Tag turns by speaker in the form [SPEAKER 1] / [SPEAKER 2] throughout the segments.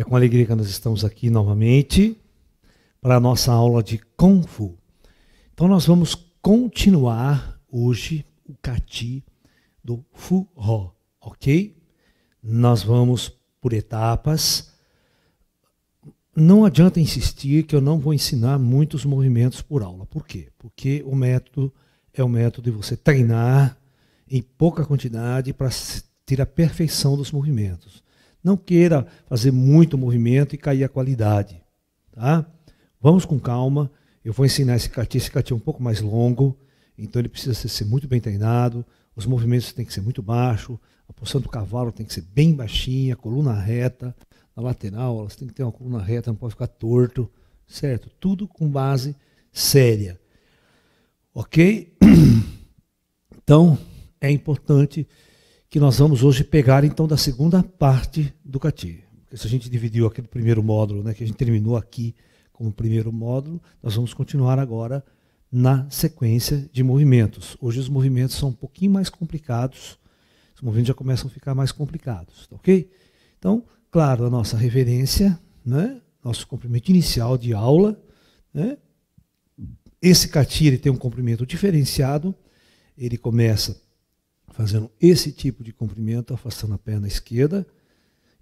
[SPEAKER 1] É com alegria que nós estamos aqui novamente para a nossa aula de Kung Fu. Então nós vamos continuar hoje o Kati do Fu Ho, ok? Nós vamos por etapas. Não adianta insistir que eu não vou ensinar muitos movimentos por aula. Por quê? Porque o método é o método de você treinar em pouca quantidade para ter a perfeição dos movimentos. Não queira fazer muito movimento e cair a qualidade, tá? Vamos com calma. Eu vou ensinar esse catinho. esse catinho é um pouco mais longo, então ele precisa ser, muito bem treinado. Os movimentos têm que ser muito baixo, a posição do cavalo tem que ser bem baixinha, coluna reta, na lateral elas têm que ter uma coluna reta, não pode ficar torto, certo? Tudo com base séria, ok? Então é importante que nós vamos hoje pegar então da segunda parte do CATI. Se a gente dividiu aquele primeiro módulo, né, que a gente terminou aqui como primeiro módulo, nós vamos continuar agora na sequência de movimentos. Hoje os movimentos são um pouquinho mais complicados, os movimentos já começam a ficar mais complicados, tá ok? Então, claro, a nossa reverência, né? nosso comprimento inicial de aula. Né? Esse catire tem um comprimento diferenciado, ele começa fazendo esse tipo de comprimento, afastando a perna esquerda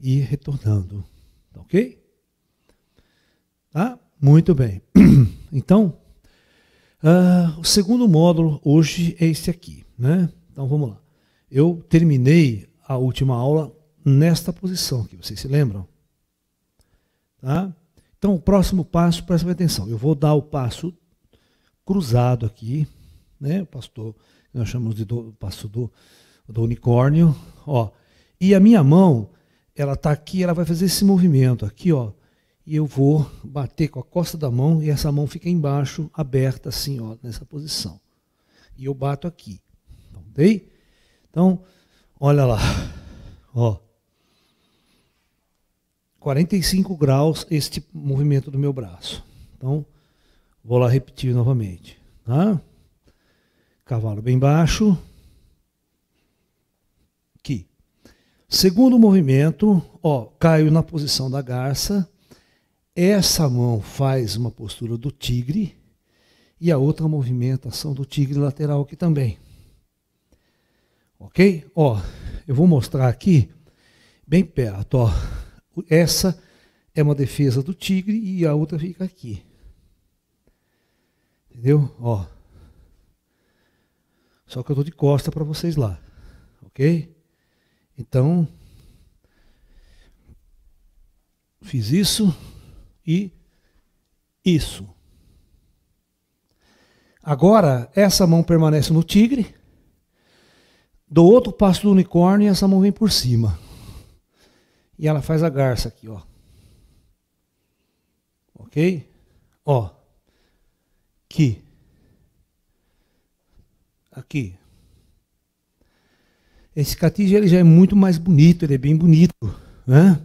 [SPEAKER 1] e retornando. Tá ok? Tá? Muito bem. Então, uh, o segundo módulo hoje é esse aqui. Né? Então vamos lá. Eu terminei a última aula nesta posição aqui, vocês se lembram? Tá? Então, o próximo passo, presta atenção. Eu vou dar o passo cruzado aqui, né? O pastor nós chamamos de do, passo do, do unicórnio, ó. E a minha mão, ela está aqui, ela vai fazer esse movimento aqui, ó. E eu vou bater com a costa da mão e essa mão fica embaixo, aberta assim, ó, nessa posição. E eu bato aqui. Entendei? Tá então, olha lá. Ó. 45 graus este movimento do meu braço. Então, vou lá repetir novamente, tá? Cavalo bem baixo. Aqui. Segundo movimento, ó, caio na posição da garça. Essa mão faz uma postura do tigre e a outra movimentação do tigre lateral aqui também. Ok? Ó, eu vou mostrar aqui bem perto, ó. Essa é uma defesa do tigre e a outra fica aqui. Entendeu? Ó. Só que eu estou de costa para vocês lá, ok? Então, fiz isso e isso. Agora, essa mão permanece no tigre, dou outro passo do unicórnio e essa mão vem por cima. E ela faz a garça aqui, ó. Ok? Ó. Que aqui. Esse catige ele já é muito mais bonito, ele é bem bonito, né?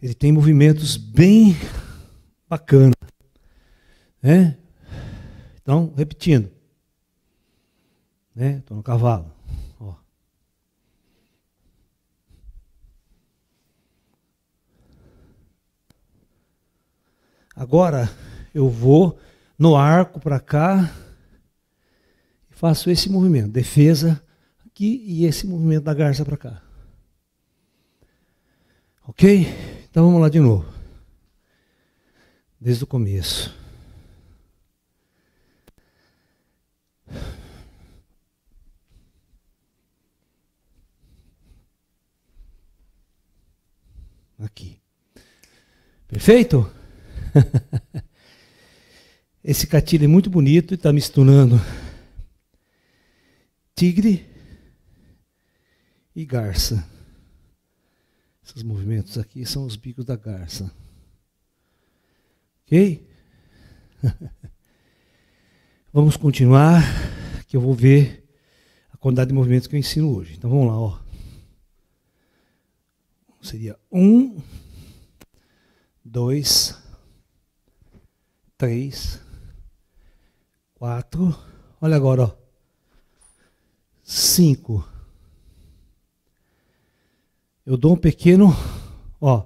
[SPEAKER 1] Ele tem movimentos bem bacana, né? Então, repetindo, né? Estou no cavalo. Ó. Agora eu vou no arco para cá, faço esse movimento, defesa aqui e esse movimento da garça para cá. Ok? Então vamos lá de novo. Desde o começo. Aqui. Perfeito? Esse catilho é muito bonito e está misturando tigre e garça. Esses movimentos aqui são os bicos da garça. Ok? vamos continuar, que eu vou ver a quantidade de movimentos que eu ensino hoje. Então vamos lá, ó. Seria um, dois, três, quatro. Olha agora, ó. 5. Eu dou um pequeno, ó,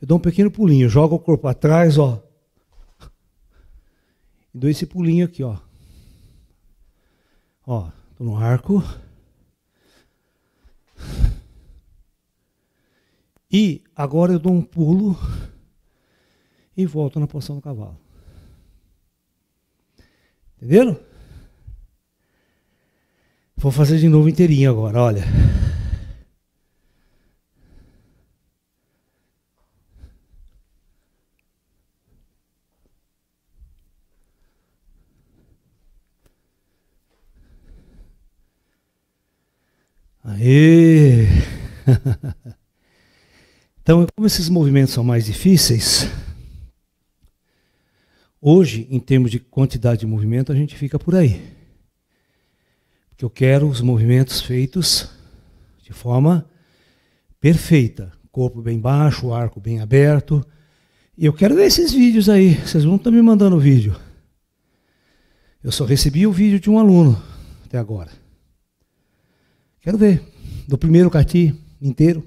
[SPEAKER 1] eu dou um pequeno pulinho, jogo o corpo atrás, ó. E dou esse pulinho aqui, ó. Ó, tô no arco. E agora eu dou um pulo e volto na posição do cavalo. Entenderam? Vou fazer de novo inteirinho agora, olha. Aê! Então, como esses movimentos são mais difíceis, hoje, em termos de quantidade de movimento, a gente fica por aí que eu quero os movimentos feitos de forma perfeita. Corpo bem baixo, arco bem aberto. E eu quero ver esses vídeos aí. Vocês não estão me mandando vídeo. Eu só recebi o vídeo de um aluno até agora. Quero ver. Do primeiro cati inteiro.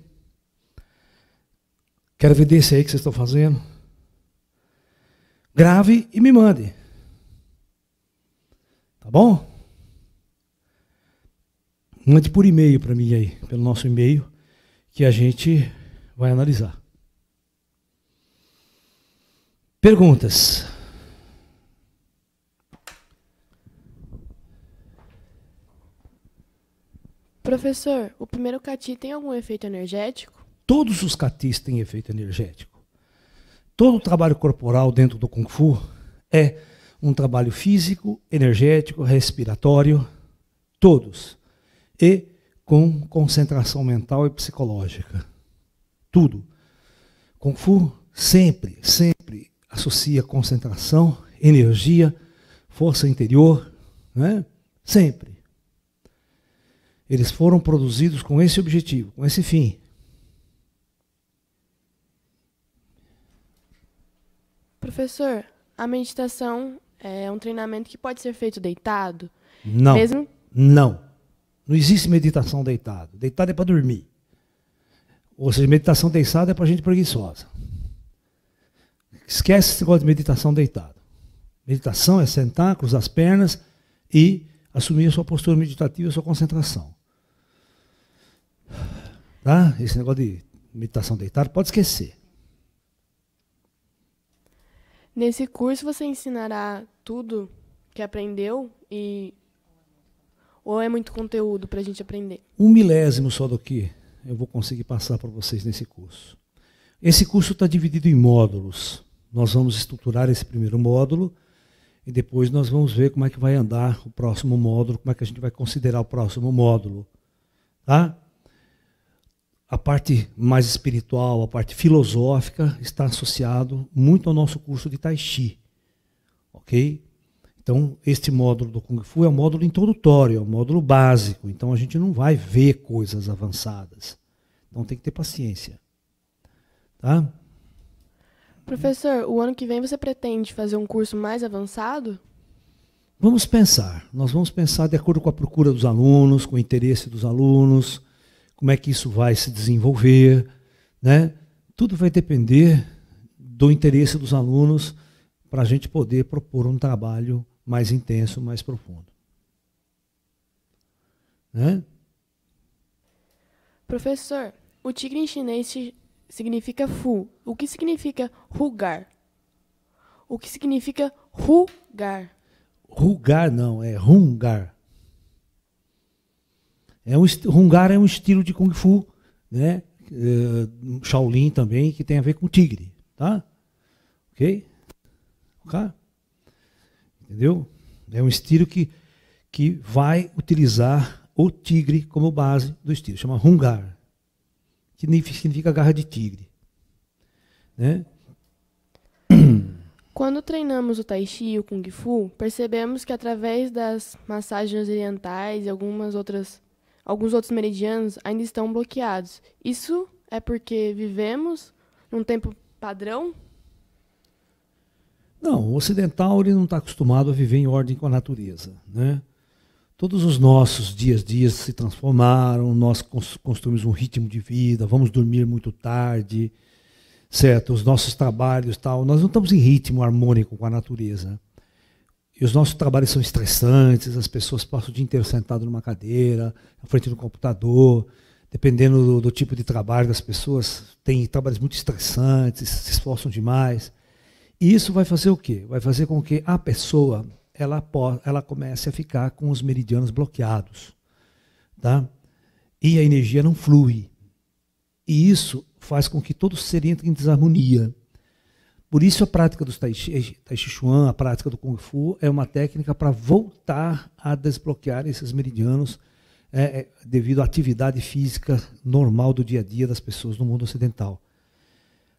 [SPEAKER 1] Quero ver desse aí que vocês estão fazendo. Grave e me mande. Tá bom? Mande por e-mail para mim aí, pelo nosso e-mail, que a gente vai analisar. Perguntas.
[SPEAKER 2] Professor, o primeiro cati tem algum efeito energético?
[SPEAKER 1] Todos os catis têm efeito energético. Todo o trabalho corporal dentro do Kung Fu é um trabalho físico, energético, respiratório, todos e com concentração mental e psicológica. Tudo. Kung Fu sempre, sempre associa concentração, energia, força interior, né? sempre. Eles foram produzidos com esse objetivo, com esse fim.
[SPEAKER 2] Professor, a meditação é um treinamento que pode ser feito deitado? Não. Mesmo...
[SPEAKER 1] Não. Não existe meditação deitado. Deitado é para dormir. Ou seja, meditação deitada é para gente preguiçosa. Esquece esse negócio de meditação deitada. Meditação é sentar, cruzar as pernas e assumir a sua postura meditativa, a sua concentração. Tá? Esse negócio de meditação deitada pode esquecer.
[SPEAKER 2] Nesse curso você ensinará tudo que aprendeu e ou é muito conteúdo para a gente aprender?
[SPEAKER 1] Um milésimo só do que eu vou conseguir passar para vocês nesse curso. Esse curso está dividido em módulos. Nós vamos estruturar esse primeiro módulo e depois nós vamos ver como é que vai andar o próximo módulo, como é que a gente vai considerar o próximo módulo. Tá? A parte mais espiritual, a parte filosófica está associado muito ao nosso curso de Tai Chi. OK? Então, este módulo do Kung Fu é um módulo introdutório, é um módulo básico. Então, a gente não vai ver coisas avançadas. Então, tem que ter paciência. Tá?
[SPEAKER 2] Professor, o ano que vem você pretende fazer um curso mais avançado?
[SPEAKER 1] Vamos pensar. Nós vamos pensar de acordo com a procura dos alunos, com o interesse dos alunos, como é que isso vai se desenvolver. Né? Tudo vai depender do interesse dos alunos para a gente poder propor um trabalho mais intenso, mais profundo. Né?
[SPEAKER 2] Professor, o tigre em chinês significa fu. O que significa rugar? O que significa rugar?
[SPEAKER 1] Rugar não, é rungar. É um, rungar é um estilo de kung fu, né? É, Shaolin também, que tem a ver com tigre, tá? Ok? Ok? Tá? Entendeu? É um estilo que, que vai utilizar o tigre como base do estilo. Chama hungar, que significa garra de tigre. Né?
[SPEAKER 2] Quando treinamos o Tai Chi e o Kung Fu, percebemos que através das massagens orientais e algumas outras, alguns outros meridianos ainda estão bloqueados. Isso é porque vivemos num tempo padrão
[SPEAKER 1] não, o ocidental ele não está acostumado a viver em ordem com a natureza. Né? Todos os nossos dias dias se transformaram, nós construímos um ritmo de vida, vamos dormir muito tarde, certo? Os nossos trabalhos tal, nós não estamos em ritmo harmônico com a natureza. E os nossos trabalhos são estressantes, as pessoas passam o dia inteiro sentado numa cadeira, na frente do computador, dependendo do, do tipo de trabalho das pessoas, tem trabalhos muito estressantes, se esforçam demais. E isso vai fazer o quê? Vai fazer com que a pessoa ela, ela comece a ficar com os meridianos bloqueados. Tá? E a energia não flui. E isso faz com que todo ser entre em desarmonia. Por isso a prática do tai chi, tai chi chuan, a prática do Kung Fu, é uma técnica para voltar a desbloquear esses meridianos é, é, devido à atividade física normal do dia a dia das pessoas no mundo ocidental.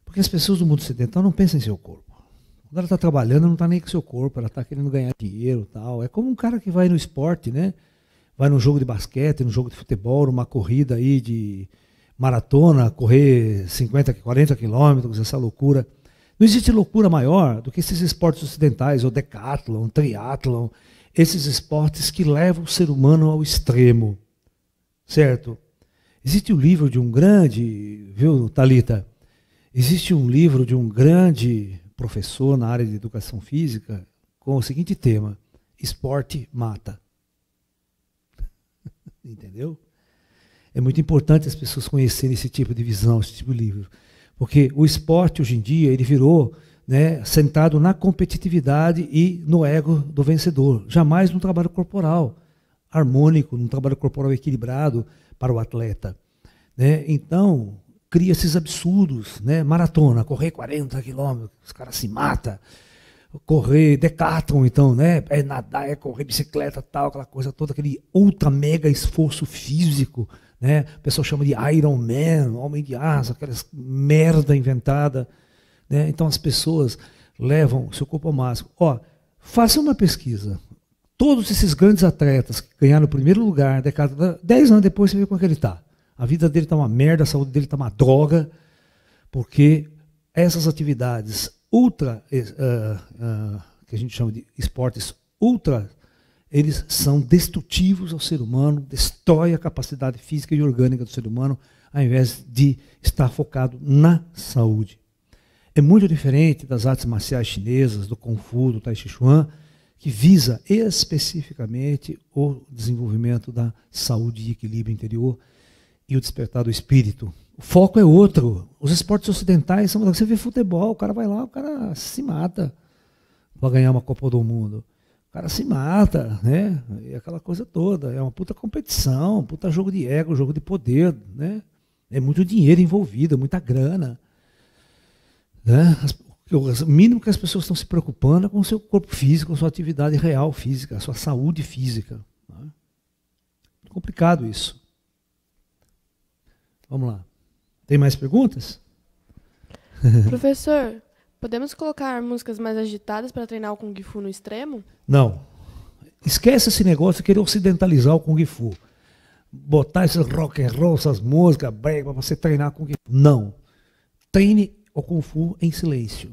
[SPEAKER 1] Porque as pessoas do mundo ocidental não pensam em seu corpo. Ela está trabalhando, não está nem com seu corpo, ela está querendo ganhar dinheiro tal. É como um cara que vai no esporte, né? Vai num jogo de basquete, num jogo de futebol, numa corrida aí de maratona, correr 50, 40 quilômetros, essa loucura. Não existe loucura maior do que esses esportes ocidentais, o decathlon, o triathlon, esses esportes que levam o ser humano ao extremo, certo? Existe o um livro de um grande, viu, Talita? Existe um livro de um grande professor na área de educação física com o seguinte tema: esporte mata. Entendeu? É muito importante as pessoas conhecerem esse tipo de visão, esse tipo de livro, porque o esporte hoje em dia ele virou né, sentado na competitividade e no ego do vencedor, jamais no trabalho corporal harmônico, num trabalho corporal equilibrado para o atleta. Né? Então, cria esses absurdos, né? Maratona, correr 40 quilômetros, os caras se matam. Correr, decatam, então, né? É nadar, é correr bicicleta, tal, aquela coisa toda, aquele ultra mega esforço físico, né? O pessoal chama de Iron Man, homem de aço, aquelas merda inventada, né? Então as pessoas levam seu corpo ao máximo. Ó, faça uma pesquisa. Todos esses grandes atletas que ganharam o primeiro lugar, década, 10 anos depois você vê como é que ele está. A vida dele está uma merda, a saúde dele está uma droga, porque essas atividades ultra, uh, uh, que a gente chama de esportes ultra, eles são destrutivos ao ser humano, destrói a capacidade física e orgânica do ser humano, ao invés de estar focado na saúde. É muito diferente das artes marciais chinesas, do Kung Fu, do Tai Chi Chuan, que visa especificamente o desenvolvimento da saúde e equilíbrio interior, e o despertar do espírito. O foco é outro. Os esportes ocidentais são. Você vê futebol, o cara vai lá, o cara se mata para ganhar uma Copa do Mundo. O cara se mata, né? E aquela coisa toda. É uma puta competição, puta jogo de ego, jogo de poder, né? É muito dinheiro envolvido, é muita grana. Né? O mínimo que as pessoas estão se preocupando é com o seu corpo físico, com a sua atividade real física, a sua saúde física. Né? Complicado isso. Vamos lá. Tem mais perguntas?
[SPEAKER 2] Professor, podemos colocar músicas mais agitadas para treinar o Kung Fu no extremo?
[SPEAKER 1] Não. Esquece esse negócio de querer ocidentalizar o Kung Fu. Botar esses rock and roll, essas músicas, brega, para você treinar Kung Fu. Não. Treine o Kung Fu em silêncio.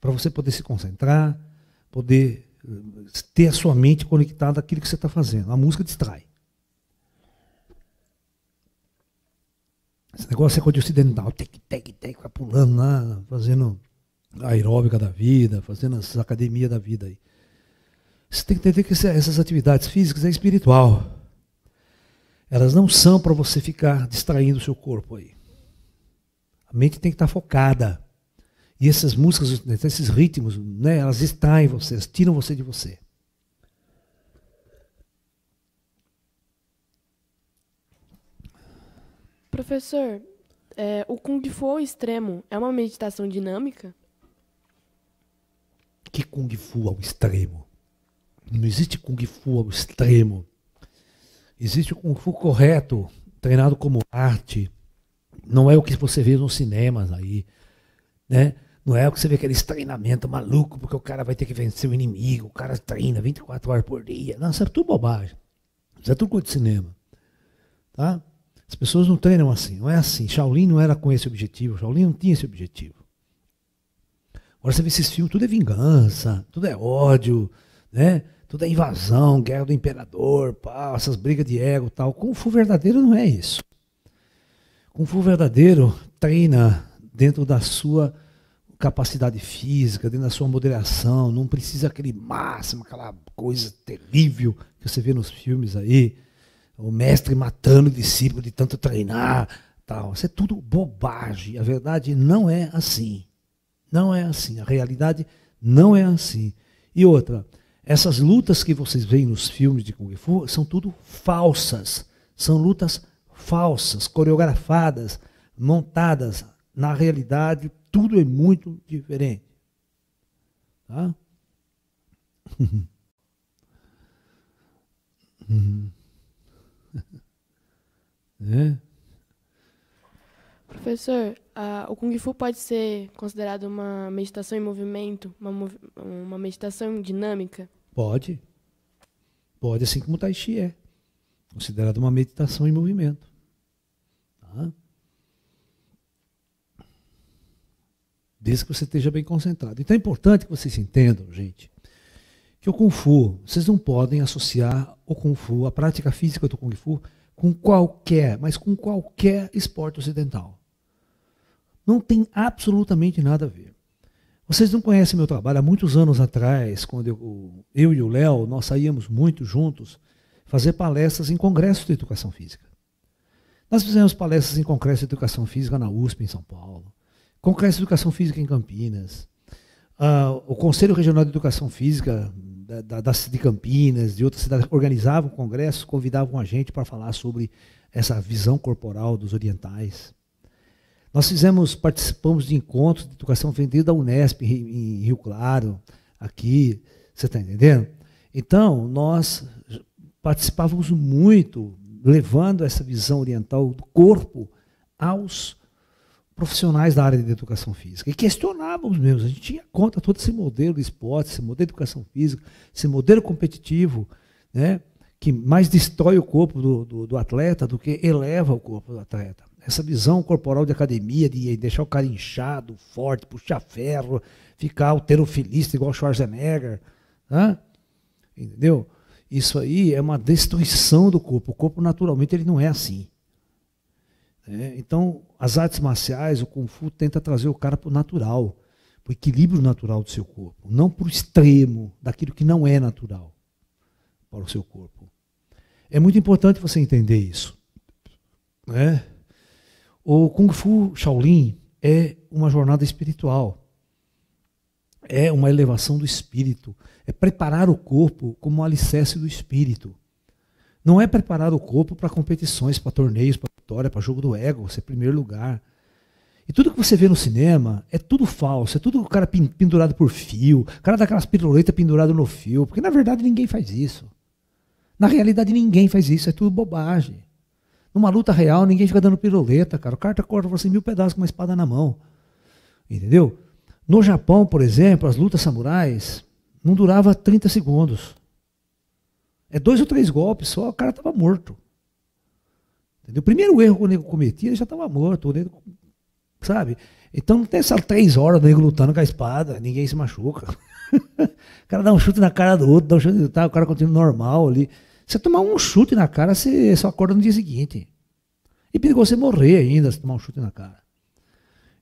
[SPEAKER 1] Para você poder se concentrar, poder eh, ter a sua mente conectada àquilo que você está fazendo. A música distrai. Esse negócio é coisa ocidental, tec, tec, tec, vai pulando lá, fazendo aeróbica da vida, fazendo as academia da vida aí. Você tem que entender que essas atividades físicas é espiritual. Elas não são para você ficar distraindo o seu corpo aí. A mente tem que estar tá focada. E essas músicas, esses ritmos, né, elas distraem você, elas tiram você de você.
[SPEAKER 2] Professor, é, o Kung Fu ao extremo é uma meditação dinâmica?
[SPEAKER 1] Que Kung Fu ao extremo? Não existe Kung Fu ao extremo. Existe o Kung Fu correto, treinado como arte. Não é o que você vê nos cinemas aí, né? Não é o que você vê aqueles treinamentos maluco, porque o cara vai ter que vencer o inimigo, o cara treina 24 horas por dia. Não, isso é tudo bobagem. Isso é tudo coisa de cinema. Tá? As pessoas não treinam assim, não é assim. Shaolin não era com esse objetivo, Shaolin não tinha esse objetivo. Agora você vê esses filmes, tudo é vingança, tudo é ódio, né? Tudo é invasão, guerra do imperador, pá, essas brigas de ego tal. Kung Fu verdadeiro não é isso. Kung Fu verdadeiro treina dentro da sua capacidade física, dentro da sua moderação, não precisa aquele máximo, aquela coisa terrível que você vê nos filmes aí o mestre matando o discípulo de tanto treinar, tal. Isso é tudo bobagem. A verdade não é assim. Não é assim. A realidade não é assim. E outra, essas lutas que vocês veem nos filmes de Kung Fu são tudo falsas. São lutas falsas, coreografadas, montadas. Na realidade, tudo é muito diferente. Tá? uhum. uhum né?
[SPEAKER 2] Professor, a, o Kung Fu pode ser considerado uma meditação em movimento, uma, uma meditação dinâmica?
[SPEAKER 1] Pode. Pode, assim como o Tai Chi é. Considerado uma meditação em movimento. Tá? Desde que você esteja bem concentrado. Então é importante que vocês entendam, gente, que o Kung Fu, vocês não podem associar o Kung Fu, a prática física do Kung Fu, com qualquer, mas com qualquer esporte ocidental. Não tem absolutamente nada a ver. Vocês não conhecem meu trabalho. Há muitos anos atrás, quando eu, eu e o Léo, nós saíamos muito juntos fazer palestras em congressos de educação física. Nós fizemos palestras em congresso de educação física na USP, em São Paulo, congresso de educação física em Campinas, uh, o Conselho Regional de Educação Física da, da, de Campinas, de outras cidades, organizavam congressos, convidavam a gente para falar sobre essa visão corporal dos orientais. Nós fizemos, participamos de encontros de educação vendida da Unesp em Rio Claro, aqui, você está entendendo? Então, nós participávamos muito, levando essa visão oriental do corpo aos profissionais da área de educação física e questionávamos mesmo. A gente tinha conta todo esse modelo de esporte, esse modelo de educação física, esse modelo competitivo, né, que mais destrói o corpo do, do, do atleta do que eleva o corpo do atleta. Essa visão corporal de academia, de deixar o cara inchado, forte, puxar ferro, ficar alterofilista igual Schwarzenegger. Né? Entendeu? Isso aí é uma destruição do corpo. O corpo, naturalmente, ele não é assim. Né? então, as artes marciais, o Kung Fu tenta trazer o cara para o natural, para o equilíbrio natural do seu corpo, não para o extremo daquilo que não é natural para o seu corpo. É muito importante você entender isso. Né? O Kung Fu Shaolin é uma jornada espiritual, é uma elevação do espírito, é preparar o corpo como um alicerce do espírito. Não é preparar o corpo para competições, para torneios, para vitória, para jogo do ego, ser primeiro lugar. E tudo que você vê no cinema é tudo falso, é tudo o cara pendurado por fio, o cara daquelas piruletas pendurado no fio, porque na verdade ninguém faz isso. Na realidade ninguém faz isso, é tudo bobagem. Numa luta real ninguém fica dando piruleta, cara. O cara acorda tá corta você em mil pedaços com uma espada na mão. Entendeu? No Japão, por exemplo, as lutas samurais não duravam 30 segundos. É dois ou três golpes só, o cara estava morto. Entendeu? O primeiro erro que o nego cometia, ele já estava morto. O nego, sabe? Então não tem essas três horas do nego lutando com a espada, ninguém se machuca. o cara dá um chute na cara do outro, dá um chute no tá, o cara continua normal ali. Você tomar um chute na cara, você só acorda no dia seguinte. E perigoso você morrer ainda se tomar um chute na cara.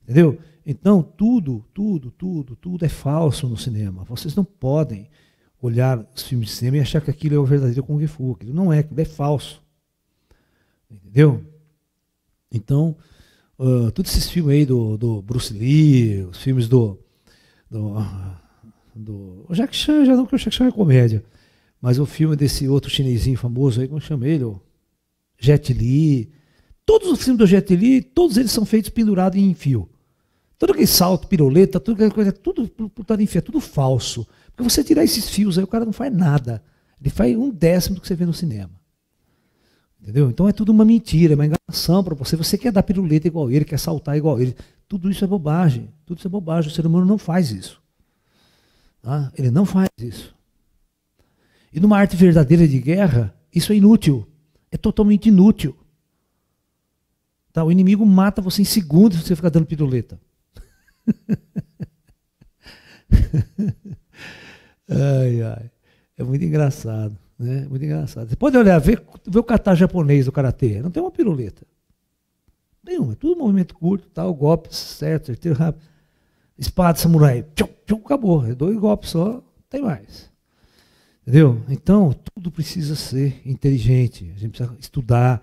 [SPEAKER 1] Entendeu? Então, tudo, tudo, tudo, tudo é falso no cinema. Vocês não podem olhar os filmes de cinema e achar que aquilo é o verdadeiro Kung Fu. Aquilo não é, aquilo é falso. Entendeu? Então, uh, todos esses filmes aí do, do Bruce Lee, os filmes do. do, ah, do o Jack Chan, já não, porque o Jack Chan é comédia. Mas o filme desse outro chinesinho famoso aí, como chama ele? O Jet Li. Todos os filmes do Jet Li, todos eles são feitos pendurados em fio. Todo aquele salto, piroleta, tudo, é coisa, tudo, tudo, tá em fio, é tudo falso. Porque você tirar esses fios aí, o cara não faz nada. Ele faz um décimo do que você vê no cinema. Entendeu? Então é tudo uma mentira, é uma enganação para você. Você quer dar piruleta igual ele, quer saltar igual ele. Tudo isso é bobagem. Tudo isso é bobagem. O ser humano não faz isso. Tá? Ele não faz isso. E numa arte verdadeira de guerra, isso é inútil. É totalmente inútil. Tá? O inimigo mata você em segundos se você ficar dando piruleta. Ai, ai. É muito engraçado, né? Muito engraçado. Você pode olhar, ver, ver o kata japonês do karatê. Não tem uma piruleta. Nenhuma. Tudo movimento curto, tal, golpe certo, certeiro, rápido. Espada samurai. Tchum, tchum, acabou. É dois golpes só, não tem mais. Entendeu? Então, tudo precisa ser inteligente. A gente precisa estudar,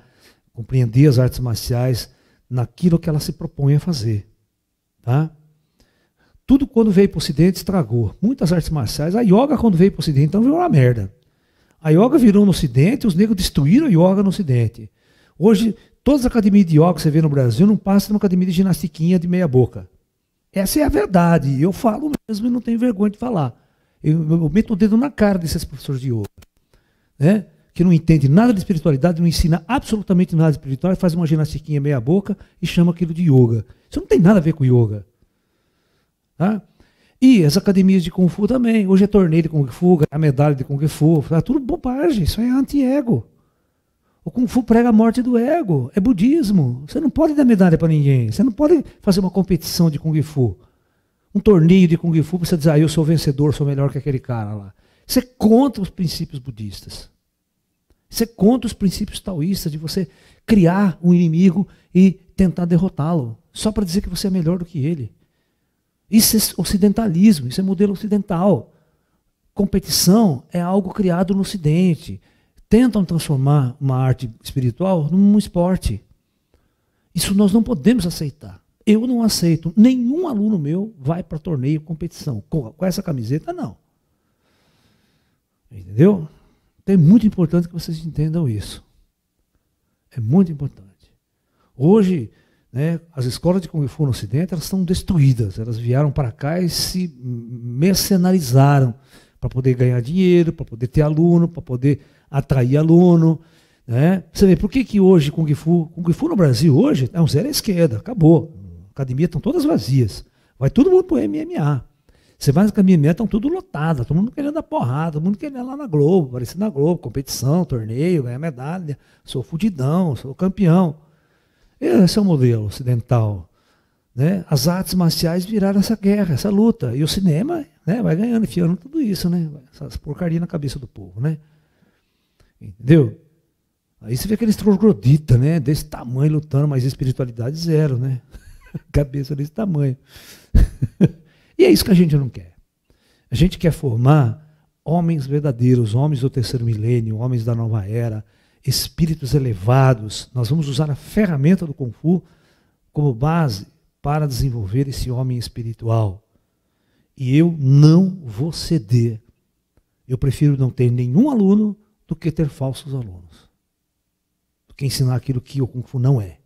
[SPEAKER 1] compreender as artes marciais naquilo que ela se propõe a fazer. Tá? Tudo quando veio para o Ocidente estragou. Muitas artes marciais. A yoga, quando veio para o Ocidente, então virou uma merda. A yoga virou no Ocidente, os negros destruíram a yoga no Ocidente. Hoje, todas as academias de yoga que você vê no Brasil não passam de uma academia de ginastiquinha de meia boca. Essa é a verdade. Eu falo mesmo e não tenho vergonha de falar. Eu, eu meto o dedo na cara desses professores de yoga. Né? Que não entende nada de espiritualidade, não ensina absolutamente nada de espiritual, faz uma ginastiquinha meia boca e chama aquilo de yoga. Isso não tem nada a ver com yoga. Tá? E as academias de Kung Fu também. Hoje é torneio de Kung Fu, a medalha de Kung Fu. Tá tudo bobagem, isso é anti-ego. O Kung Fu prega a morte do ego, é budismo. Você não pode dar medalha para ninguém, você não pode fazer uma competição de Kung Fu. Um torneio de Kung Fu para você dizer, ah, eu sou vencedor, sou melhor que aquele cara lá. Isso é contra os princípios budistas. Isso é contra os princípios taoístas de você criar um inimigo e tentar derrotá-lo, só para dizer que você é melhor do que ele. Isso é ocidentalismo, isso é modelo ocidental. Competição é algo criado no Ocidente. Tentam transformar uma arte espiritual num esporte. Isso nós não podemos aceitar. Eu não aceito. Nenhum aluno meu vai para torneio, competição. Com, com essa camiseta, não. Entendeu? Então é muito importante que vocês entendam isso. É muito importante. Hoje, né? As escolas de Kung Fu no Ocidente elas estão destruídas, elas vieram para cá e se mercenarizaram para poder ganhar dinheiro, para poder ter aluno, para poder atrair aluno. Né? Você vê, por que, que hoje Kung Fu, Kung Fu no Brasil hoje é um zero à esquerda, acabou. Academia estão todas vazias. Vai todo mundo para o MMA. Você vai nas academias, estão tudo lotadas, todo mundo querendo dar porrada, todo mundo querendo ir lá na Globo, aparecer na Globo, competição, torneio, ganhar medalha. Sou fudidão, sou campeão. É, esse é o modelo ocidental. Né? As artes marciais viraram essa guerra, essa luta. E o cinema né, vai ganhando, enfiando tudo isso, né? essas porcaria na cabeça do povo. Né? Entendeu? Aí você vê aquele troglodita, né? Desse tamanho lutando, mas espiritualidade zero, né? Cabeça desse tamanho. e é isso que a gente não quer. A gente quer formar homens verdadeiros, homens do terceiro milênio, homens da nova era, espíritos elevados. Nós vamos usar a ferramenta do Kung Fu como base para desenvolver esse homem espiritual. E eu não vou ceder. Eu prefiro não ter nenhum aluno do que ter falsos alunos. Do que ensinar aquilo que o Kung Fu não é.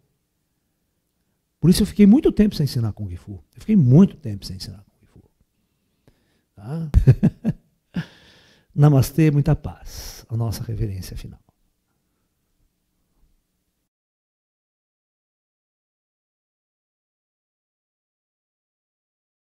[SPEAKER 1] Por isso eu fiquei muito tempo sem ensinar Kung Fu. Eu fiquei muito tempo sem ensinar Kung Fu. Tá? Namastê, muita paz. A nossa reverência final.